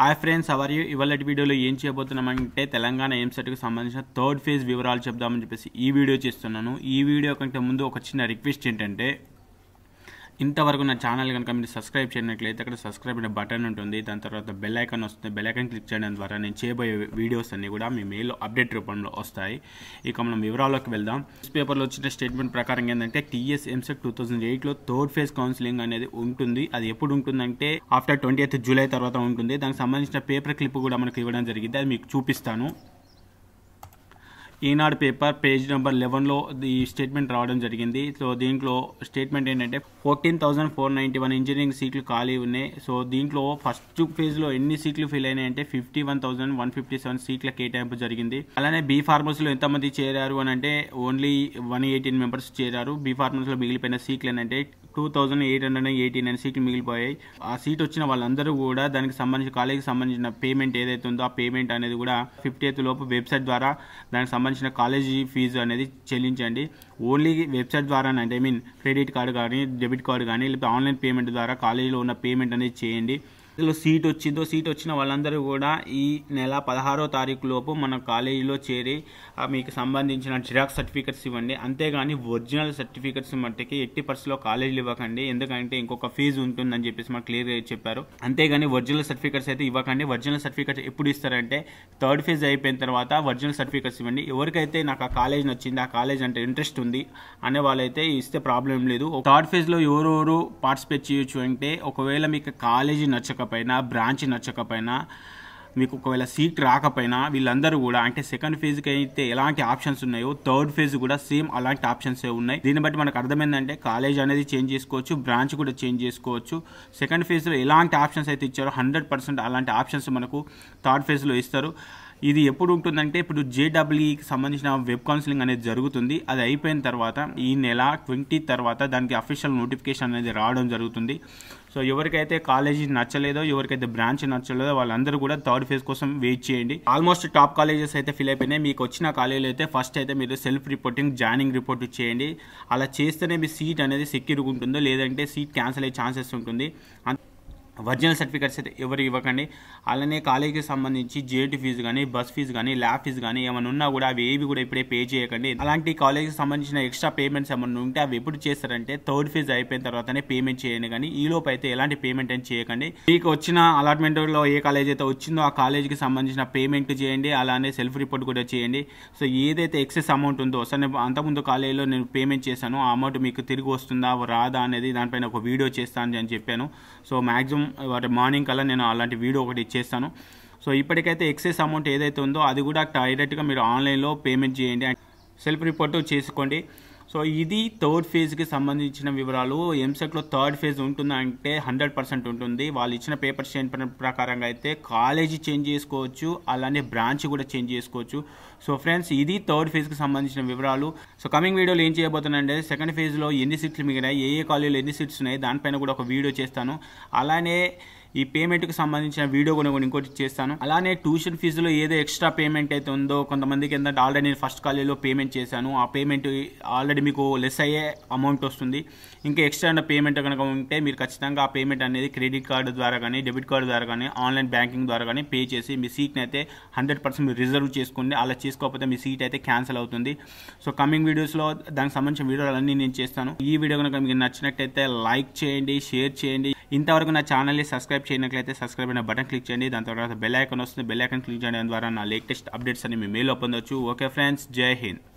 hi friends hour you ఇవాళ వీడియోలో ఏం చేయబోతున్నామంటే తెలంగాణ ఎయిమ్సెట్కి సంబంధించిన థర్డ్ ఫేజ్ వివరాలు చెప్దామని చెప్పేసి ఈ వీడియో చేస్తున్నాను ఈ వీడియో కంటే ముందు ఒక చిన్న రిక్వెస్ట్ ఏంటంటే ఇంతవరకు నా ఛానల్ కనుక మీరు సబ్స్క్రైబ్ చేయనట్లయితే అక్కడ సబ్స్క్రైబ్ అనే బటన్ ఉంటుంది దాని తర్వాత బెల్ ఐకాన్ వస్తుంది బెల్ ఐకాన్ క్లిక్ చేయడం ద్వారా నేను చేయబోయే వీడియోస్ అన్నీ కూడా మీ మెయిల్లో అప్డేట్ రూపంలో వస్తాయి ఇక మనం వివరాల్లోకి వెళ్దాం న్యూస్ పేపర్లో వచ్చిన స్టేట్మెంట్ ప్రకారం ఏంటంటే టీఎస్ ఎంసెట్ టూ థౌసండ్ ఎయిట్లో థర్డ్ ఫేజ్ కౌన్సిలింగ్ అనేది ఉంటుంది అది ఎప్పుడు ఉంటుందంటే ఆఫ్టర్ ట్వంటీ జూలై తర్వాత ఉంటుంది దానికి సంబంధించిన పేపర్ క్లిప్ కూడా మనకు ఇవ్వడం జరిగింది అది మీకు చూపిస్తాను ఈనాడు పేపర్ పేజ్ నెంబర్ లెవెన్లో ఈ స్టేట్మెంట్ రావడం జరిగింది సో దీంట్లో స్టేట్మెంట్ ఏంటంటే fourteen thousand four ninety one engineering సీట్లు ఖాళీ ఉన్నాయి సో దీంట్లో ఫస్ట్ ఫేజ్లో ఎన్ని సీట్లు ఫిల్ అయినాయి అంటే fifty one thousand one fifty seven సీట్ల కేటాయింపు జరిగింది అలానే బీ ఫార్మసీలో ఎంతమంది చేరారు అని అంటే ఓన్లీ వన్ ఎయిటీన్ మెంబర్స్ చేరారు బీ ఫార్మసీలో మిగిలిపోయిన సీట్లు ఏంటంటే two thousand eight hundred eighty nine సీట్లు మిగిలిపోయాయి ఆ సీట్ వచ్చిన వాళ్ళందరూ కూడా దానికి సంబంధించిన కాలేజీకి సంబంధించిన పేమెంట్ ఏదైతే ఉందో ఆ పేమెంట్ అనేది కూడా ఫిఫ్టీ ఎయిత్ లోపు వెబ్సైట్ ద్వారా దానికి సంబంధించిన కాలేజీ ఫీజు అనేది చెల్లించండి ఓన్లీ వెబ్సైట్ ద్వారా అంటే ఐ మీన్ క్రెడిట్ కార్డు కానీ డెబిట్ కార్డు కానీ లేకపోతే ఆన్లైన్ పేమెంట్ ద్వారా కాలేజీలో ఉన్న పేమెంట్ అనేది చేయండి అందులో సీట్ వచ్చిందో సీట్ వచ్చిన వాళ్ళందరూ కూడా ఈ నెల పదహారో తారీఖు లోపు మన కాలేజీలో చేరి మీకు సంబంధించిన జిరాక్స్ సర్టిఫికెట్స్ ఇవ్వండి అంతేగాని ఒరిజినల్ సర్టిఫికెట్స్ మట్టికి ఎట్టి పర్సులో కాలేజీలు ఇవ్వకండి ఎందుకంటే ఇంకొక ఫీజు ఉంటుందని చెప్పేసి మాకు క్లియర్గా చెప్పారు అంతేగాని ఒరిజినల్ సర్టిఫికెట్స్ అయితే ఇవ్వకండి ఒరిజినల్ సర్టిఫికెట్స్ ఎప్పుడు ఇస్తారంటే థర్డ్ ఫేజ్ అయిపోయిన తర్వాత ఒరిజినల్ సర్టిఫికెట్స్ ఇవ్వండి ఎవరికైతే నాకు ఆ కాలేజ్ నచ్చింది ఆ కాలేజ్ అంటే ఇంట్రెస్ట్ ఉంది అనే వాళ్ళైతే ఇస్తే ప్రాబ్లం లేదు థర్డ్ ఫేజ్లో ఎవరెవరు పార్టిసిపేట్ చేయొచ్చు అంటే ఒకవేళ మీకు కాలేజీ నచ్చక నచ్చకపోయినా బ్రాంచ్ నచ్చకపోయినా మీకు ఒకవేళ సీట్ రాకపోయినా వీళ్ళందరూ కూడా అంటే సెకండ్ ఫేజ్కి అయితే ఎలాంటి ఆప్షన్స్ ఉన్నాయో థర్డ్ ఫేజ్ కూడా సేమ్ అలాంటి ఏ ఉన్నాయి దీన్ని బట్టి మనకు అర్థమైందంటే కాలేజ్ అనేది చేంజ్ చేసుకోవచ్చు బ్రాంచ్ కూడా చేంజ్ చేసుకోవచ్చు సెకండ్ ఫేజ్లో ఎలాంటి ఆప్షన్స్ అయితే ఇచ్చారో హండ్రెడ్ పర్సెంట్ అలాంటి ఆప్షన్స్ మనకు థర్డ్ ఫేజ్లో ఇస్తారు ఇది ఎప్పుడు ఉంటుందంటే ఇప్పుడు జేడబ్ల్యూకి e సంబంధించిన వెబ్ కౌన్సిలింగ్ అనేది జరుగుతుంది అది అయిపోయిన తర్వాత ఈ నెల ట్వంటీ తర్వాత దానికి అఫీషియల్ నోటిఫికేషన్ అనేది రావడం జరుగుతుంది సో ఎవరికైతే కాలేజీ నచ్చలేదో ఎవరికైతే బ్రాంచ్ నచ్చలేదో వాళ్ళందరూ కూడా థర్డ్ ఫేజ్ కోసం వెయిట్ చేయండి ఆల్మోస్ట్ టాప్ కాలేజెస్ అయితే ఫిల్ అయిపోయినాయి మీకు వచ్చిన కాలేజీలో అయితే ఫస్ట్ అయితే మీరు సెల్ఫ్ రిపోర్టింగ్ జాయినింగ్ రిపోర్ట్ చేయండి అలా చేస్తేనే మీ సీట్ అనేది సెక్యూర్గా ఉంటుందో లేదంటే సీట్ క్యాన్సిల్ అయ్యే ఛాన్సెస్ ఉంటుంది ఒరిజినల్ సర్టిఫికేట్స్ అయితే ఎవరు ఇవ్వకండి అలానే కాలేజీకి సంబంధించి జేటీ ఫీజు కానీ బస్ ఫీజు కానీ ల్యాబ్ ఫీజు కానీ ఏమైనా ఉన్నా కూడా అవి ఏవి కూడా ఇప్పుడే పే చేయకండి అలాంటి కాలేజీకి సంబంధించిన ఎక్స్ట్రా పేమెంట్స్ ఏమైనా ఉంటే అవి ఎప్పుడు చేస్తారంటే థర్డ్ ఫీజు అయిపోయిన తర్వాతనే పేమెంట్ చేయండి కానీ ఈ లోపు అయితే ఎలాంటి పేమెంట్ అని చేయకండి మీకు వచ్చిన అలాట్మెంట్లో ఏ కాలేజ్ అయితే వచ్చిందో ఆ కాలేజీకి సంబంధించిన పేమెంట్ చేయండి అలానే సెల్ఫ్ రిపోర్ట్ కూడా చేయండి సో ఏదైతే ఎక్సెస్ అమౌంట్ ఉందో సో నేను అంతకుముందు కాలేజీలో నేను పేమెంట్ చేశాను ఆ అమౌంట్ మీకు తిరిగి వస్తుందా రాదా అనేది దానిపైన ఒక వీడియో చేస్తాను అని చెప్పాను సో మ్యాక్సిమం వాటి మార్నింగ్ కల్లా నేను అలాంటి వీడియో ఒకటి ఇచ్చేస్తాను సో ఇప్పటికైతే ఎక్సెస్ అమౌంట్ ఏదైతే ఉందో అది కూడా డైరెక్ట్గా మీరు ఆన్లైన్లో పేమెంట్ చేయండి సెల్ఫ్ రిపోర్టు చేసుకోండి సో ఇది థర్డ్ ఫేజ్కి సంబంధించిన వివరాలు ఎంసెట్లో థర్డ్ ఫేజ్ అంటే హండ్రెడ్ పర్సెంట్ ఉంటుంది వాళ్ళు ఇచ్చిన పేపర్ చేంజ్ ప్రకారంగా అయితే కాలేజీ చేంజ్ చేసుకోవచ్చు అలానే బ్రాంచ్ కూడా చేంజ్ చేసుకోవచ్చు సో ఫ్రెండ్స్ ఇది థర్డ్ ఫేజ్కి సంబంధించిన వివరాలు సో కమింగ్ వీడియోలో ఏం చేయబోతున్నానంటే సెకండ్ ఫేజ్లో ఎన్ని సీట్లు మిగిలినాయి ఏ ఏ కాలేజీలో ఎన్ని సీట్స్ ఉన్నాయి దానిపైన కూడా ఒక వీడియో చేస్తాను అలానే ఈ పేమెంట్కి సంబంధించిన వీడియో కూడా ఇంకోటి చేస్తాను అలానే ట్యూషన్ ఫీజులో ఏదో ఎక్స్ట్రా పేమెంట్ అయితే ఉందో కొంతమందికి ఏంటంటే ఆల్రెడీ నేను ఫస్ట్ కాలేజీలో పేమెంట్ చేశాను ఆ పేమెంట్ ఆల్రెడీ మీకు లెస్ అయ్యే అమౌంట్ వస్తుంది ఇంకా ఎక్స్ట్రా పేమెంట్ కనుక ఉంటే మీరు ఖచ్చితంగా ఆ పేమెంట్ అనేది క్రెడిట్ కార్డు ద్వారా కానీ డెబిట్ కార్డు ద్వారా కానీ ఆన్లైన్ బ్యాంకింగ్ ద్వారా కానీ పే చేసి మీ సీట్ని అయితే హండ్రెడ్ పర్సెంట్ మీరు రిజర్వ్ చేసుకోండి అలా చేసుకోకపోతే మీ సీట్ అయితే క్యాన్సిల్ అవుతుంది సో కమింగ్ వీడియోస్లో దానికి సంబంధించిన వీడియోలు అన్నీ నేను చేస్తాను ఈ వీడియో కనుక మీకు నచ్చినట్టయితే లైక్ చేయండి షేర్ చేయండి ఇంతవరకు నా ఛానల్ని సబ్స్క్రైబ్ చేయనట్లయితే సబ్స్క్రైబ్ అయిన బటన్ క్లిక్ చేయండి దాని తర్వాత బెల్ ఐకన్ వస్తుంది బెల్ ఐకన్ క్లిక్ చేయడం ద్వారా నా లేటెస్ట్ అప్డేట్స్ అని మీ మెయిల్లో పొందొచ్చు ఓకే ఫ్రెండ్స్ జై హింద్